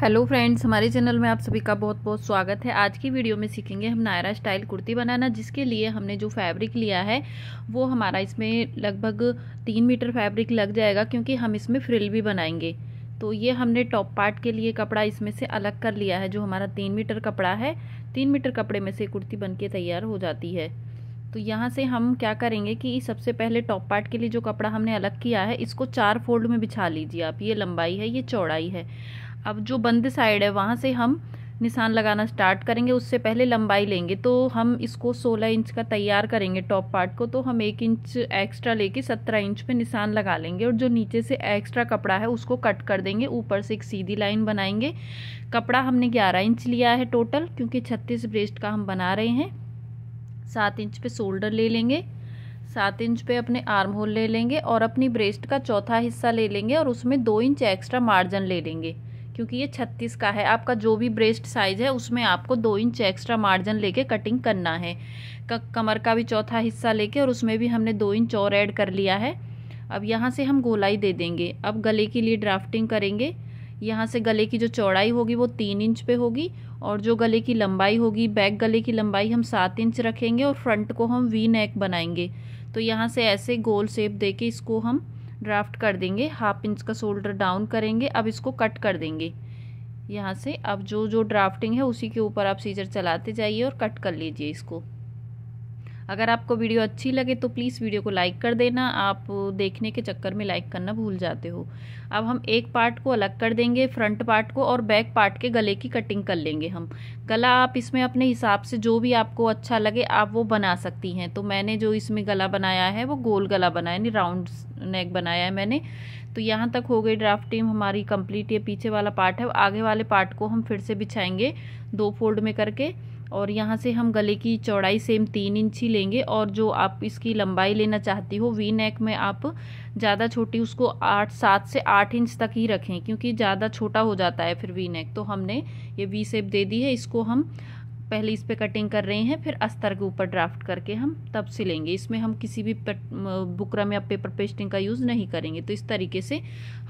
hello friends हमारे channel में आप सभी का बहुत बहुत स्वागत है आज की वीडियो में सीखेंगे हम नायरा स्टाइल कुर्ती बनाना जिसके लिए हमने जो फैब्रिक लिया है वो हमारा इसमें लगभग तीन मीटर फैब्रिक लग जाएगा क्योंकि हम इसमें फ्रिल भी बनाएंगे तो ये हमने टॉप पार्ट के लिए कपड़ा इसमें से अलग कर लिया है जो हमारा तीन मीटर कपड़ा है तीन मीटर कपड़े में से कुर्ती बन तैयार हो जाती है तो यहाँ से हम क्या करेंगे कि सबसे पहले टॉप पार्ट के लिए जो कपड़ा हमने अलग किया है इसको चार फोल्ड में बिछा लीजिए आप ये लंबाई है ये चौड़ाई है अब जो बंद साइड है वहाँ से हम निशान लगाना स्टार्ट करेंगे उससे पहले लंबाई लेंगे तो हम इसको 16 इंच का तैयार करेंगे टॉप पार्ट को तो हम एक इंच एक्स्ट्रा लेके 17 इंच पे निशान लगा लेंगे और जो नीचे से एक्स्ट्रा कपड़ा है उसको कट कर देंगे ऊपर से एक सीधी लाइन बनाएंगे कपड़ा हमने 11 इंच लिया है टोटल क्योंकि छत्तीस ब्रेस्ट का हम बना रहे हैं सात इंच पर शोल्डर ले लेंगे सात इंच पे अपने आर्म होल ले लेंगे और अपनी ब्रेस्ट का चौथा हिस्सा ले लेंगे और उसमें दो इंच एक्स्ट्रा मार्जिन ले लेंगे क्योंकि ये छत्तीस का है आपका जो भी ब्रेस्ट साइज़ है उसमें आपको दो इंच एक्स्ट्रा मार्जिन लेके कटिंग करना है कमर का भी चौथा हिस्सा लेके और उसमें भी हमने दो इंच और ऐड कर लिया है अब यहाँ से हम गोलाई दे देंगे अब गले के लिए ड्राफ्टिंग करेंगे यहाँ से गले की जो चौड़ाई होगी वो तीन इंच पे होगी और जो गले की लंबाई होगी बैक गले की लंबाई हम सात इंच रखेंगे और फ्रंट को हम वी नेक बनाएंगे तो यहाँ से ऐसे गोल शेप दे के इसको हम ड्राफ्ट कर देंगे हाफ इंच का शोल्डर डाउन करेंगे अब इसको कट कर देंगे यहाँ से अब जो जो ड्राफ्टिंग है उसी के ऊपर आप सीजर चलाते जाइए और कट कर लीजिए इसको अगर आपको वीडियो अच्छी लगे तो प्लीज़ वीडियो को लाइक कर देना आप देखने के चक्कर में लाइक करना भूल जाते हो अब हम एक पार्ट को अलग कर देंगे फ्रंट पार्ट को और बैक पार्ट के गले की कटिंग कर लेंगे हम गला आप इसमें अपने हिसाब से जो भी आपको अच्छा लगे आप वो बना सकती हैं तो मैंने जो इसमें गला बनाया है वो गोल गला बनाया नहीं राउंड नेक बनाया है मैंने तो यहाँ तक हो गई ड्राफ्ट टीम हमारी कंप्लीट ये पीछे वाला पार्ट है आगे वाले पार्ट को हम फिर से बिछाएंगे दो फोल्ड में करके और यहाँ से हम गले की चौड़ाई सेम तीन इंच ही लेंगे और जो आप इसकी लंबाई लेना चाहती हो वी नेक में आप ज़्यादा छोटी उसको आठ सात से आठ इंच तक ही रखें क्योंकि ज़्यादा छोटा हो जाता है फिर वी नेक तो हमने ये वी सेप दे दी है इसको हम पहले इस पे कटिंग कर रहे हैं फिर अस्तर के ऊपर ड्राफ्ट करके हम तब सिलेंगे इसमें हम किसी भी बुकरम या पेपर पेस्टिंग का यूज़ नहीं करेंगे तो इस तरीके से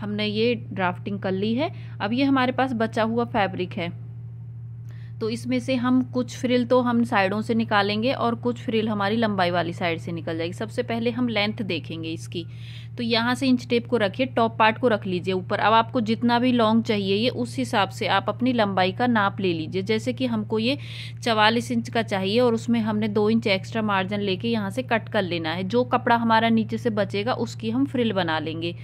हमने ये ड्राफ्टिंग कर ली है अब ये हमारे पास बचा हुआ फैब्रिक है तो इसमें से हम कुछ फ्रिल तो हम साइडों से निकालेंगे और कुछ फ्रिल हमारी लंबाई वाली साइड से निकल जाएगी सबसे पहले हम लेंथ देखेंगे इसकी तो यहाँ से इंच टेप को रखिए टॉप पार्ट को रख लीजिए ऊपर अब आपको जितना भी लॉन्ग चाहिए ये उस हिसाब से आप अपनी लंबाई का नाप ले लीजिए जैसे कि हमको ये चवालीस इंच का चाहिए और उसमें हमने दो इंच एक्स्ट्रा मार्जिन लेके यहाँ से कट कर लेना है जो कपड़ा हमारा नीचे से बचेगा उसकी हम फ्रिल बना लेंगे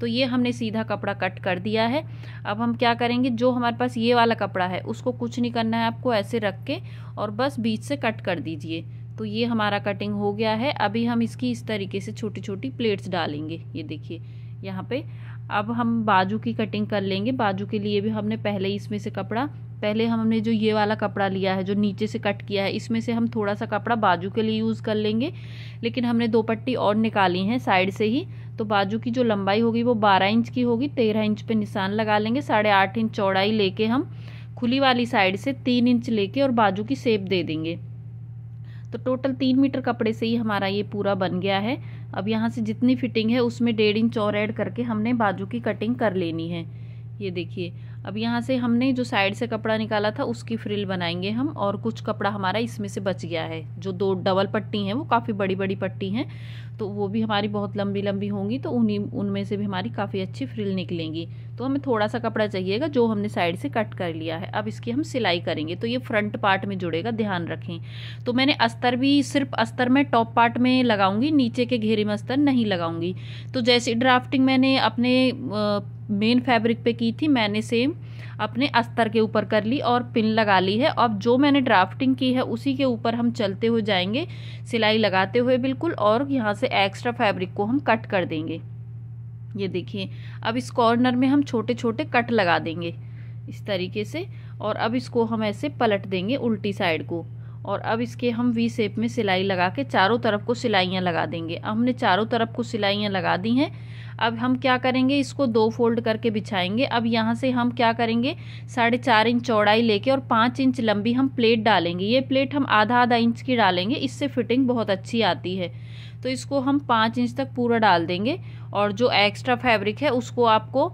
तो ये हमने सीधा कपड़ा कट कर दिया है अब हम क्या करेंगे जो हमारे पास ये वाला कपड़ा है उसको कुछ नहीं करना है आपको ऐसे रख के और बस बीच से कट कर दीजिए तो ये हमारा कटिंग हो गया है अभी हम इसकी इस तरीके से छोटी छोटी प्लेट्स डालेंगे ये देखिए यहाँ पे अब हम बाजू की कटिंग कर लेंगे बाजू के लिए भी हमने पहले इसमें से कपड़ा पहले हमने जो ये वाला कपड़ा लिया है जो नीचे से कट किया है इसमें से हम थोड़ा सा कपड़ा बाजू के लिए यूज़ कर लेंगे लेकिन हमने दो पट्टी और निकाली हैं साइड से ही तो बाजू की जो लंबाई होगी वो बारह इंच की होगी तेरह इंच पे निशान लगा लेंगे साढ़े आठ इंच चौड़ाई लेके हम खुली वाली साइड से तीन इंच लेके और बाजू की सेप दे देंगे तो टोटल तीन मीटर कपड़े से ही हमारा ये पूरा बन गया है अब यहाँ से जितनी फिटिंग है उसमें डेढ़ इंच और ऐड करके हमने बाजू की कटिंग कर लेनी है ये देखिए अब यहाँ से हमने जो साइड से कपड़ा निकाला था उसकी फ्रिल बनाएंगे हम और कुछ कपड़ा हमारा इसमें से बच गया है जो दो डबल पट्टी हैं वो काफ़ी बड़ी बड़ी पट्टी हैं तो वो भी हमारी बहुत लंबी लंबी होंगी तो उन्हीं उनमें से भी हमारी काफ़ी अच्छी फ्रिल निकलेंगी तो हमें थोड़ा सा कपड़ा चाहिएगा जो हमने साइड से कट कर लिया है अब इसकी हम सिलाई करेंगे तो ये फ्रंट पार्ट में जुड़ेगा ध्यान रखें तो मैंने अस्तर भी सिर्फ अस्तर में टॉप पार्ट में लगाऊंगी नीचे के घेरे में अस्तर नहीं लगाऊंगी तो जैसे ड्राफ्टिंग मैंने अपने मेन फैब्रिक पे की थी मैंने सेम अपने अस्तर के ऊपर कर ली और पिन लगा ली है अब जो मैंने ड्राफ्टिंग की है उसी के ऊपर हम चलते हुए जाएंगे सिलाई लगाते हुए बिल्कुल और यहाँ से एक्स्ट्रा फैब्रिक को हम कट कर देंगे ये देखिए अब इस कॉर्नर में हम छोटे छोटे कट लगा देंगे इस तरीके से और अब इसको हम ऐसे पलट देंगे उल्टी साइड को और अब इसके हम वी शेप में सिलाई लगा के चारों तरफ को सिलाइयाँ लगा देंगे अब हमने चारों तरफ को सिलाइयाँ लगा दी हैं अब हम क्या करेंगे इसको दो फोल्ड करके बिछाएंगे अब यहाँ से हम क्या करेंगे साढ़े चार इंच चौड़ाई लेके और पाँच इंच लंबी हम प्लेट डालेंगे ये प्लेट हम आधा आधा इंच की डालेंगे इससे फिटिंग बहुत अच्छी आती है तो इसको हम पाँच इंच तक पूरा डाल देंगे और जो एक्स्ट्रा फैब्रिक है उसको आपको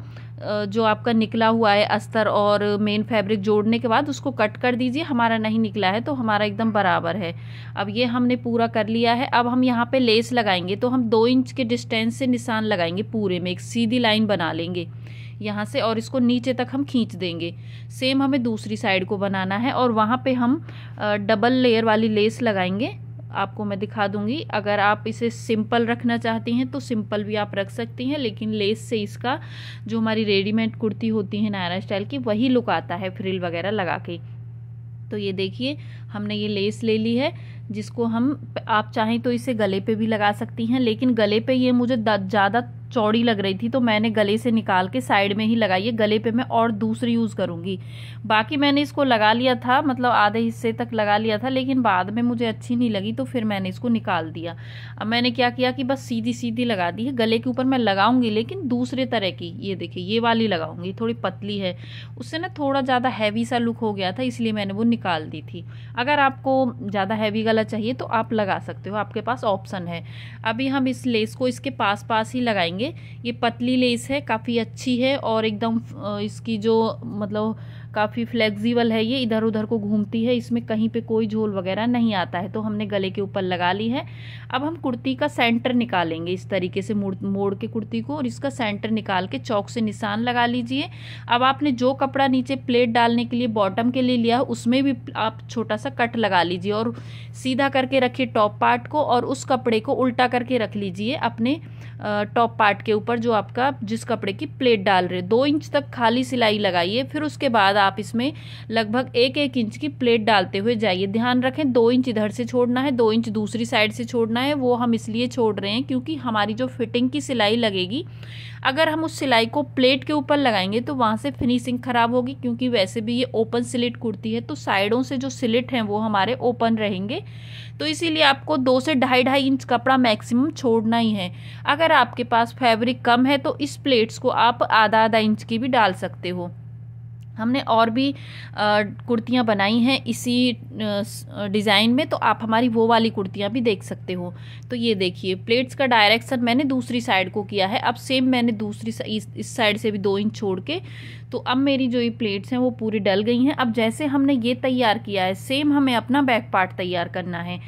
जो आपका निकला हुआ है अस्तर और मेन फैब्रिक जोड़ने के बाद उसको कट कर दीजिए हमारा नहीं निकला है तो हमारा एकदम बराबर है अब ये हमने पूरा कर लिया है अब हम यहाँ पे लेस लगाएंगे तो हम दो इंच के डिस्टेंस से निशान लगाएंगे पूरे में एक सीधी लाइन बना लेंगे यहाँ से और इसको नीचे तक हम खींच देंगे सेम हमें दूसरी साइड को बनाना है और वहाँ पर हम डबल लेयर वाली लेस लगाएंगे आपको मैं दिखा दूंगी अगर आप इसे सिंपल रखना चाहती हैं तो सिंपल भी आप रख सकती हैं लेकिन लेस से इसका जो हमारी रेडीमेड कुर्ती होती है नायरा स्टाइल की वही लुक आता है फ्रिल वगैरह लगा के तो ये देखिए हमने ये लेस ले ली है जिसको हम आप चाहें तो इसे गले पे भी लगा सकती हैं लेकिन गले पे ये मुझे ज़्यादा चौड़ी लग रही थी तो मैंने गले से निकाल के साइड में ही लगाई है गले पे मैं और दूसरी यूज़ करूँगी बाकी मैंने इसको लगा लिया था मतलब आधे हिस्से तक लगा लिया था लेकिन बाद में मुझे अच्छी नहीं लगी तो फिर मैंने इसको निकाल दिया अब मैंने क्या किया कि बस सीधी सीधी लगा दी है गले के ऊपर मैं लगाऊंगी लेकिन दूसरे तरह की ये देखिए ये वाली लगाऊंगी थोड़ी पतली है उससे ना थोड़ा ज़्यादा हैवी सा लुक हो गया था इसलिए मैंने वो निकाल दी थी अगर आपको ज़्यादा हैवी गला चाहिए तो आप लगा सकते हो आपके पास ऑप्शन है अभी हम इस लेस को इसके पास पास ही लगाएंगे जाएंगे ये पतली लेस है काफ़ी अच्छी है और एकदम इसकी जो मतलब काफ़ी फ्लेक्सिबल है ये इधर उधर को घूमती है इसमें कहीं पे कोई झोल वगैरह नहीं आता है तो हमने गले के ऊपर लगा ली है अब हम कुर्ती का सेंटर निकालेंगे इस तरीके से मोड़ मोड़ के कुर्ती को और इसका सेंटर निकाल के चौक से निशान लगा लीजिए अब आपने जो कपड़ा नीचे प्लेट डालने के लिए बॉटम के लिए लिया उसमें भी आप छोटा सा कट लगा लीजिए और सीधा करके रखिए टॉप पार्ट को और उस कपड़े को उल्टा करके रख लीजिए अपने टॉप पार्ट के ऊपर जो आपका जिस कपड़े की प्लेट डाल रहे दो इंच तक खाली सिलाई लगाइए फिर उसके बाद आप इसमें लगभग एक एक इंच की प्लेट डालते हुए जाइए ध्यान रखें दो इंच इधर से छोड़ना है दो इंच दूसरी साइड से छोड़ना है वो हम इसलिए छोड़ रहे हैं क्योंकि हमारी जो फिटिंग की सिलाई लगेगी अगर हम उस सिलाई को प्लेट के ऊपर लगाएंगे तो वहाँ से फिनिशिंग ख़राब होगी क्योंकि वैसे भी ये ओपन सिलिट कुर्ती है तो साइडों से जो सिलिट हैं वो हमारे ओपन रहेंगे तो इसीलिए आपको दो से ढाई ढाई इंच कपड़ा मैक्सिमम छोड़ना ही है अगर आपके पास फैब्रिक कम है तो इस प्लेट्स को आप आधा आधा इंच की भी डाल सकते हो हमने और भी कुर्तियाँ बनाई हैं इसी डिज़ाइन में तो आप हमारी वो वाली कुर्तियाँ भी देख सकते हो तो ये देखिए प्लेट्स का डायरेक्शन मैंने दूसरी साइड को किया है अब सेम मैंने दूसरी सा, इस, इस साइड से भी दो इंच छोड़ के तो अब मेरी जो ये प्लेट्स हैं वो पूरी डल गई हैं अब जैसे हमने ये तैयार किया है सेम हमें अपना बैक पार्ट तैयार करना है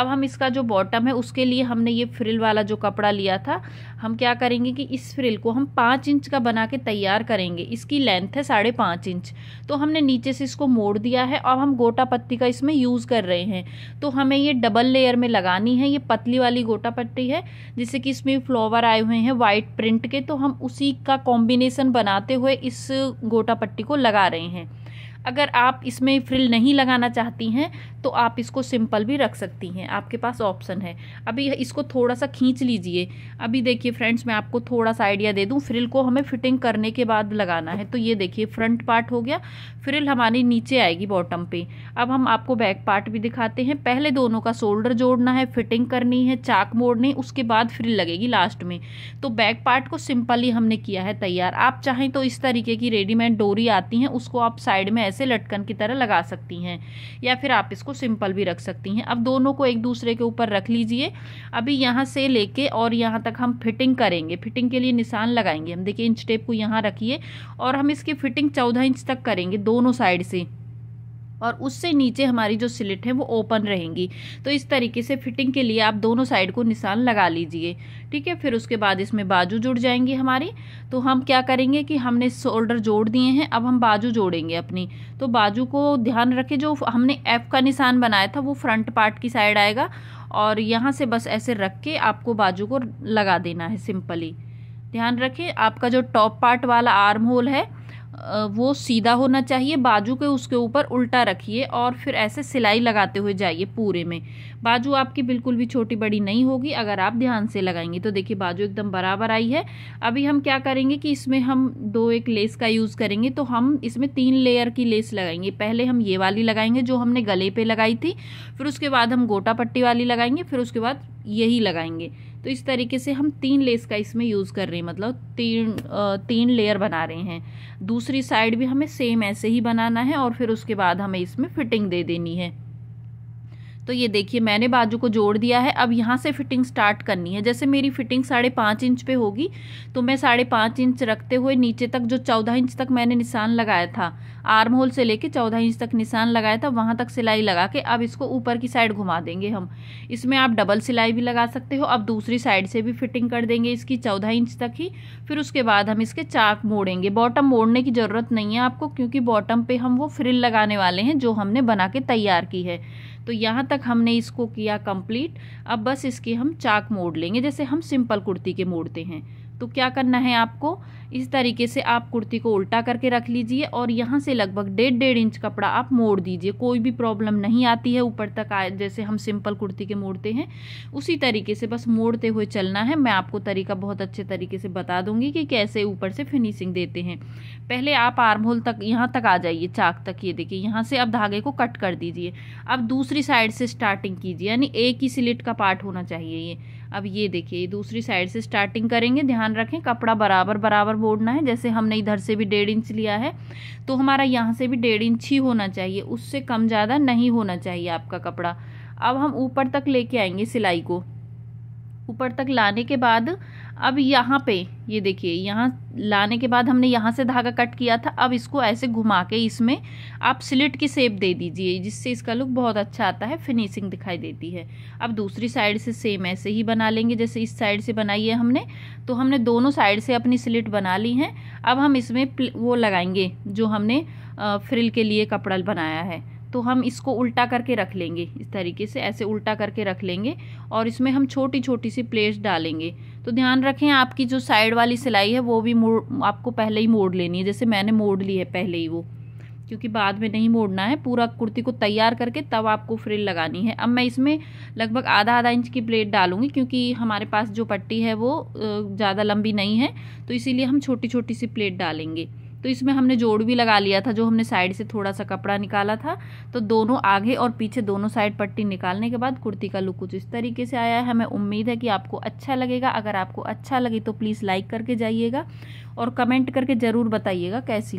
अब हम इसका जो बॉटम है उसके लिए हमने ये फ्रिल वाला जो कपड़ा लिया था हम क्या करेंगे कि इस फ्रिल को हम पाँच इंच का बना के तैयार करेंगे इसकी लेंथ है साढ़े पाँच इंच तो हमने नीचे से इसको मोड़ दिया है और हम गोटा पत्ती का इसमें यूज़ कर रहे हैं तो हमें ये डबल लेयर में लगानी है ये पतली वाली गोटा पत्ती है जिससे कि इसमें फ्लावर आए हुए हैं वाइट प्रिंट के तो हम उसी का कॉम्बिनेसन बनाते हुए इस गोटा पट्टी को लगा रहे हैं अगर आप इसमें फ्रिल नहीं लगाना चाहती हैं तो आप इसको सिंपल भी रख सकती हैं आपके पास ऑप्शन है अभी इसको थोड़ा सा खींच लीजिए अभी देखिए फ्रेंड्स मैं आपको थोड़ा सा आइडिया दे दूँ फ्रिल को हमें फिटिंग करने के बाद लगाना है तो ये देखिए फ्रंट पार्ट हो गया फ्रिल हमारी नीचे आएगी बॉटम पे अब हम आपको बैक पार्ट भी दिखाते हैं पहले दोनों का शोल्डर जोड़ना है फिटिंग करनी है चाक मोड़नी उसके बाद फ्रिल लगेगी लास्ट में तो बैक पार्ट को सिंपली हमने किया है तैयार आप चाहें तो इस तरीके की रेडीमेड डोरी आती हैं उसको आप साइड में ऐसे लटकन की तरह लगा सकती हैं या फिर आप इसको सिंपल भी रख सकती हैं अब दोनों को एक दूसरे के ऊपर रख लीजिए अभी यहाँ से लेके और यहाँ तक हम फिटिंग करेंगे फिटिंग के लिए निशान लगाएंगे हम देखिए इंच टेप को यहाँ रखिए और हम इसकी फिटिंग चौदह इंच तक करेंगे दोनों साइड से और उससे नीचे हमारी जो स्लिट है वो ओपन रहेंगी तो इस तरीके से फिटिंग के लिए आप दोनों साइड को निशान लगा लीजिए ठीक है फिर उसके बाद इसमें बाजू जुड़ जाएंगे हमारी तो हम क्या करेंगे कि हमने शोल्डर जोड़ दिए हैं अब हम बाजू जोड़ेंगे अपनी तो बाजू को ध्यान रखें जो हमने एफ़ का निशान बनाया था वो फ्रंट पार्ट की साइड आएगा और यहाँ से बस ऐसे रख के आपको बाजू को लगा देना है सिंपली ध्यान रखें आपका जो टॉप पार्ट वाला आर्म होल है वो सीधा होना चाहिए बाजू के उसके ऊपर उल्टा रखिए और फिर ऐसे सिलाई लगाते हुए जाइए पूरे में बाजू आपकी बिल्कुल भी छोटी बड़ी नहीं होगी अगर आप ध्यान से लगाएंगे तो देखिए बाजू एकदम बराबर आई है अभी हम क्या करेंगे कि इसमें हम दो एक लेस का यूज़ करेंगे तो हम इसमें तीन लेयर की लेस लगाएंगे पहले हम ये वाली लगाएंगे जो हमने गले पर लगाई थी फिर उसके बाद हम गोटा पट्टी वाली लगाएंगे फिर उसके बाद यही लगाएंगे तो इस तरीके से हम तीन लेस का इसमें यूज़ कर रहे हैं मतलब तीन तीन लेयर बना रहे हैं दूसरी साइड भी हमें सेम ऐसे ही बनाना है और फिर उसके बाद हमें इसमें फिटिंग दे देनी है तो ये देखिए मैंने बाजू को जोड़ दिया है अब यहाँ से फिटिंग स्टार्ट करनी है जैसे मेरी फिटिंग साढ़े पाँच इंच पे होगी तो मैं साढ़े पाँच इंच रखते हुए नीचे तक जो चौदह इंच तक मैंने निशान लगाया था आर्म होल से लेके चौदह इंच तक निशान लगाया था वहाँ तक सिलाई लगा के अब इसको ऊपर की साइड घुमा देंगे हम इसमें आप डबल सिलाई भी लगा सकते हो अब दूसरी साइड से भी फिटिंग कर देंगे इसकी चौदह इंच तक ही फिर उसके बाद हम इसके चाक मोड़ेंगे बॉटम मोड़ने की ज़रूरत नहीं है आपको क्योंकि बॉटम पर हम वो फ्रिल लगाने वाले हैं जो हमने बना के तैयार की है तो यहाँ तक हमने इसको किया कंप्लीट अब बस इसके हम चाक मोड़ लेंगे जैसे हम सिंपल कुर्ती के मोड़ते हैं तो क्या करना है आपको इस तरीके से आप कुर्ती को उल्टा करके रख लीजिए और यहाँ से लगभग डेढ़ डेढ़ इंच कपड़ा आप मोड़ दीजिए कोई भी प्रॉब्लम नहीं आती है ऊपर तक आ जैसे हम सिंपल कुर्ती के मोड़ते हैं उसी तरीके से बस मोड़ते हुए चलना है मैं आपको तरीका बहुत अच्छे तरीके से बता दूंगी कि कैसे ऊपर से फिनिशिंग देते हैं पहले आप आर्म होल तक यहाँ तक आ जाइए चाक तक ये देखिए यहाँ से अब धागे को कट कर दीजिए अब दूसरी साइड से स्टार्टिंग कीजिए यानी एक ही सिलिट का पार्ट होना चाहिए ये अब ये देखिए दूसरी साइड से स्टार्टिंग करेंगे ध्यान रखें कपड़ा बराबर बराबर बोड़ना है जैसे हमने इधर से भी डेढ़ इंच लिया है तो हमारा यहाँ से भी डेढ़ इंच ही होना चाहिए उससे कम ज़्यादा नहीं होना चाहिए आपका कपड़ा अब हम ऊपर तक लेके आएंगे सिलाई को ऊपर तक लाने के बाद अब यहाँ पे ये देखिए यहाँ लाने के बाद हमने यहाँ से धागा कट किया था अब इसको ऐसे घुमा के इसमें आप स्लिट की सेप दे दीजिए जिससे इसका लुक बहुत अच्छा आता है फिनिशिंग दिखाई देती है अब दूसरी साइड से सेम ऐसे ही बना लेंगे जैसे इस साइड से बनाई है हमने तो हमने दोनों साइड से अपनी स्लिट बना ली हैं अब हम इसमें वो लगाएंगे जो हमने फ्रिल के लिए कपड़ा बनाया है तो हम इसको उल्टा करके रख लेंगे इस तरीके से ऐसे उल्टा करके रख लेंगे और इसमें हम छोटी छोटी सी प्लेट्स डालेंगे तो ध्यान रखें आपकी जो साइड वाली सिलाई है वो भी मोड़ आपको पहले ही मोड़ लेनी है जैसे मैंने मोड़ ली है पहले ही वो क्योंकि बाद में नहीं मोड़ना है पूरा कुर्ती को तैयार करके तब आपको फ्रिल लगानी है अब मैं इसमें लगभग आधा आधा इंच की प्लेट डालूंगी क्योंकि हमारे पास जो पट्टी है वो ज़्यादा लंबी नहीं है तो इसीलिए हम छोटी छोटी सी प्लेट डालेंगे तो इसमें हमने जोड़ भी लगा लिया था जो हमने साइड से थोड़ा सा कपड़ा निकाला था तो दोनों आगे और पीछे दोनों साइड पट्टी निकालने के बाद कुर्ती का लुक कुछ इस तरीके से आया है हमें उम्मीद है कि आपको अच्छा लगेगा अगर आपको अच्छा लगे तो प्लीज़ लाइक करके जाइएगा और कमेंट करके ज़रूर बताइएगा कैसी